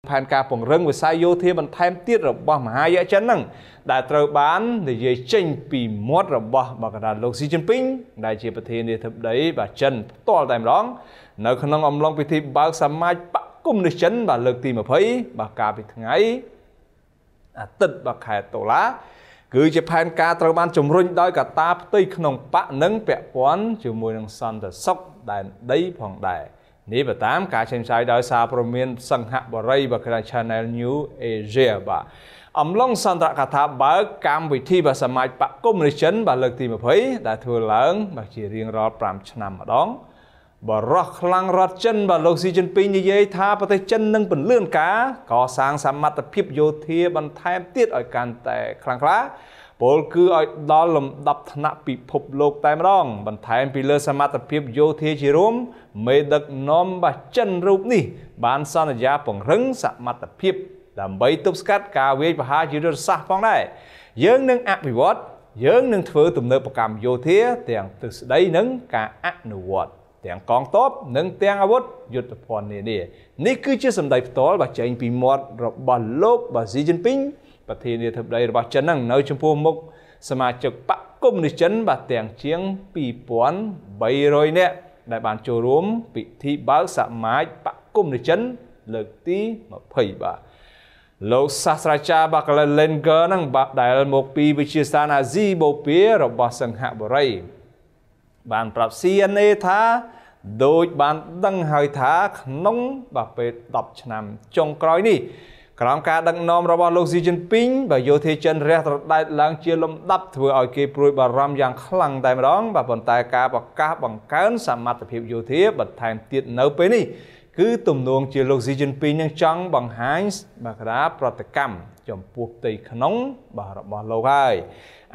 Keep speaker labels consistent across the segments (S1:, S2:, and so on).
S1: ផែនការពង្រឹងវិស័យយោធាបន្ថែមទៀតរបស់មហាយចិនហ្នឹងដែលត្រូវបាននិយាយចេញ ពីមាត់របស់បកដាលោកស៊ីជីនពីងដែលជាប្រធានាធិបតីបាទចិនផ្ទាល់តែម្ដងនៅក្នុងអំឡុងពិធីបើកសមាជបកគុំនេះចិនបាទលើកទី20បាទកាលពីថ្ងៃអាទិត្យបាទខែតុលាគឺជាផែនការត្រូវបានជំរុញដោយកត្តាផ្ទៃក្នុងបកនិងពាក់ព័ន្ធជាមួយនឹងសន្តិសុខដែនដីផងដែរ។នេះបើតាមការចេញផ្សាយដោយសារព្រមាន សង្ហបរីរបស់ Channel New Asia បាទអំឡុងសន្តរកថាបើកកម្មវិធីរបស់សមាជបកុំរិជនបាទលើកទី20ដែលធ្វើឡើងបាទជារៀងរាល់5ឆ្នាំម្ដងបរោះខ្លាំងរដ្ឋចិនបាទលោកស៊ីជីនពីងនិយាយថាប្រទេសចិននឹងពន្លឿនការកសាងសមត្ថភាពយោធាបន្ថែមទៀតឲ្យកាន់តែខ្លាំងក្លាពលគឺឲ្យដល់លំដាប់ថ្នាក់ពិភពលោកតែម្ដងបន្ថែមពីលើសមត្ថភាពយោធាជារួមមេដឹកនាំបាចិនរូបនេះ បានសន្យាពង្រឹងសមត្ថភាពដើម្បីទប់ស្កាត់ការវាយប្រហារជាយុទ្ធសាស្ត្រផងដែរយើងនឹងអភិវឌ្ឍយើងនឹងធ្វើទំនើបកម្មយោធាទាំងទិសដីនិងការអនុវត្តទាំងកងទ័ពនិងទាំងអាវុធយុទ្ធភ័ណ្ឌនានានេះគឺជាសម្ដីផ្ទាល់បើចេញពីមាត់របស់លោកបាស៊ីជីនពីងប្រធានាធិបតីរបស់ចិនហ្នឹងនៅចំពោះមុខសមាជិកបកគុំនិចិនបាទទាំងជាង2300នាក់ដែលបានចូលរួម ពិធីបើកសមាជបកគុំនិចិនលើកទី20បាទលោកសាស្ត្រាចារ្យបាក់ឡេន Lenker ហ្នឹង បាទដែលមក ពីវិទ្យាស្ថានអាស៊ីបូព៌ារបស់សង្ហបុរីបានប្រាប់ CNA ថា ដូចបានដឹងហើយថាក្នុងបាទពេល10ឆ្នាំចុងក្រោយនេះក្រោមការដឹកនាំរបស់លោកស៊ីជីនពីងបើយោធាចិនរះត្រដែតឡើងជាលំដាប់ធ្វើឲ្យគេព្រួយបារម្ភយ៉ាងខ្លាំងតែម្ដងបាទប៉ុន្តែការប្រកាសបង្កើនសមត្ថភាពយោធាបន្ថែមទៀតនៅពេលនេះ គឺទំនងជាលោកស៊ីជីនពីងនឹងចង់បង្ហាញបាទក្រាប្រតិកម្មចំពោះផ្ទៃក្នុងបាទរបស់លោកហើយ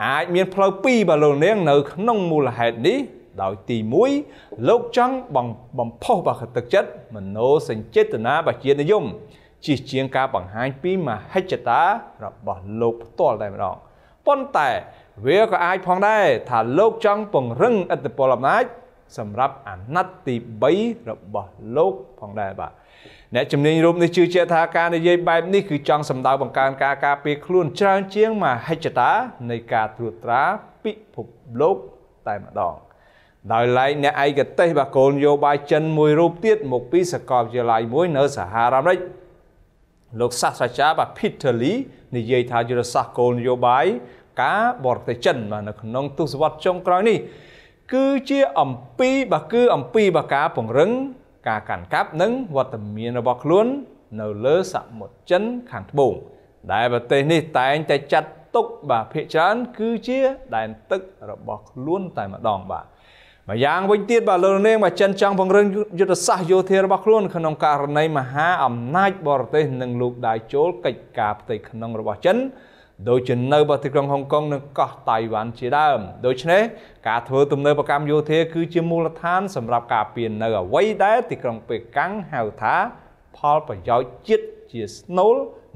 S1: អាចមានផ្លូវពីរបាទលោកនាងនៅក្នុងមូលហេតុនេះ ដោយទី1លោកចង់បំផុសបាក់ទឹកចិត្តមនោសញ្ចេតនាបាជានិយមជៀសជាងការបង្ហាញពីមហិច្ឆតារបស់លោកផ្ទាល់តែម្ដងប៉ុន្តែវាក៏អាចផងដែរថាលោកចង់ពង្រឹងឥទ្ធិពលអំណាចសម្រាប់អាណត្តិទី3របស់លោកផងដែរបាទអ្នកជំនាញរូបនេះជឿជាក់ថាការនិយាយបែបនេះគឺចង់សម្ដៅបង្កើនការការពារខ្លួនច្រើនជាងមហិច្ឆតានៃការត្រួតត្រាពិភពលោកតែម្ដងដោយឡែកអ្នកឯកទេសបាគោលនយោបាយចិនមួយរូបទៀតមកពីសាកលវិទ្យាល័យមួយនៅសហរដ្ឋអាមេរិកលោកសាស្ត្រាចារ្យបាទ Peter Lee និយាយថាយុទ្ធសាស្ត្រគោលនយោបាយការបរទេសចិនបាទនៅក្នុងទស្សវត្សចុងក្រោយនេះគឺជាអំពីបាទគឺអំពីបាទការពង្រឹងការកាន់កាប់និងវត្តមានរបស់ខ្លួន នៅលើសមុទ្រចិនខាងត្បូង ដែលប្រទេសនេះតែងតែចាត់ទុកបាទភាគច្រើនគឺជាដែនទឹករបស់ខ្លួនតែម្ដងបាទម្យ៉ាងវិញទៀតបាទលោកនាងមកចិនចង់ពង្រឹងយុទ្ធសាស្ត្រយោធារបស់ខ្លួនក្នុងករណីមហាអំណាចបរទេសនិងលោកដាយចូលកិច្ចការផ្ទៃក្នុងរបស់ចិនដូចជានៅប្រទេសក្រុងហុងកុងនិងកោះតៃវ៉ាន់ជាដើមដូច្នេះការធ្វើទំនើបកម្មយោធាគឺជាមូលដ្ឋានសម្រាប់ការពៀននៅអ្វីដែលទីក្រុងប៉េកាំងហៅថាផលប្រយោជន៍ជាតិជាស្នូល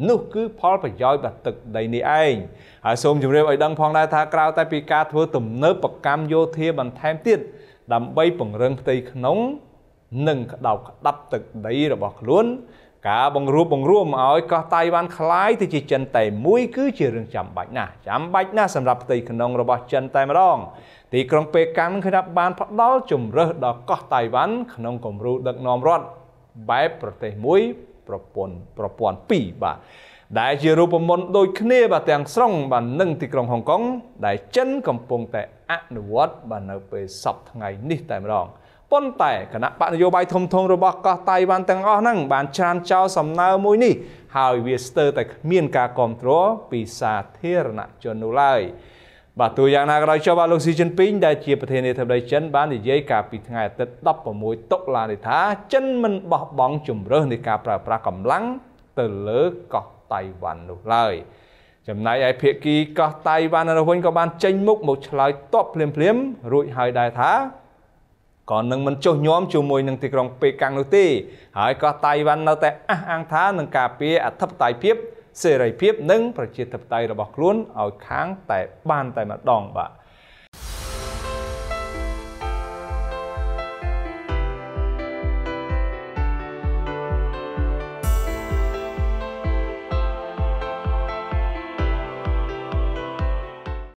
S1: នោះគឺផលប្រយោជន៍បាទឹកដីនេះឯងហើយសូមជម្រាបឲ្យដឹងផងដែរថាក្រៅតែពីការធ្វើទំនើបកម្មយោធាបន្ថែមទៀតដើម្បីពង្រឹងផ្ទៃក្នុងនិងក្តោបក្តាប់ទឹកដីរបស់ខ្លួន ការបង្រួបបង្រួមឲ្យកោះតៃវ៉ាន់คล้ายទៅជាចិនតែមួយ គឺជារឿងចាំបាច់ណាស់ចាំបាច់ណាស់សម្រាប់ផ្ទៃក្នុងរបស់ចិនតែម្ដងទីក្រុងប៉េកាំងគឺថាបានផ្ដល់ជំរើសដល់កោះតៃវ៉ាន់ក្នុងគំរូដឹកនាំរដ្ឋបែបប្រទេសមួយប្រព័ន្ធប្រព័ន្ធ2បាទដែលជារូបមន្តដូចគ្នាបាទទាំងស្រុង បាទនឹងទីក្រុងហុងកុងដែលចិន កំពុងតែអនុវត្តបាទនៅពេលសពថ្ងៃនេះតែម្ដងប៉ុន្តែគណៈបកនយោបាយធំធំរបស់កោះតៃវ៉ាន់ទាំងអស់ហ្នឹងបានច្រានចោលសំណើមួយនេះហើយវាស្ទើរតែគ្មានការគ្រប់គ្រងពីសាធារណជននោះឡើយ។បាទទូយ៉ាងណាក៏ដោយចុះបាទលោកស៊ីជីនពីងដែលជាប្រធានាធិបតីចិនបាននិយាយកាលពីថ្ងៃអាទិត្យ16តុលានេះថា ចិនមិនបោះបង់ជំរើសនៃការប្រើប្រាស់កម្លាំងទៅលើកោះតៃវ៉ាន់នោះឡើយចំណែកឯភៀកគីកោះតៃវ៉ាន់នោះវិញក៏បានចេញមុខមកឆ្លើយតបភ្លាមភ្លាមរួចហើយដែរថាក៏នឹងមិនចុះញោមជាមួយនឹងទីក្រុងប៉េកាំងនោះទេហើយក៏តៃវ៉ាន់នៅតែអះអាងថានឹងការពារអធិបតេយ្យភាពសេរីភាពនិងប្រជាធិបតេយ្យរបស់ខ្លួនឲ្យខាងតែបានតែម្ដងបាទ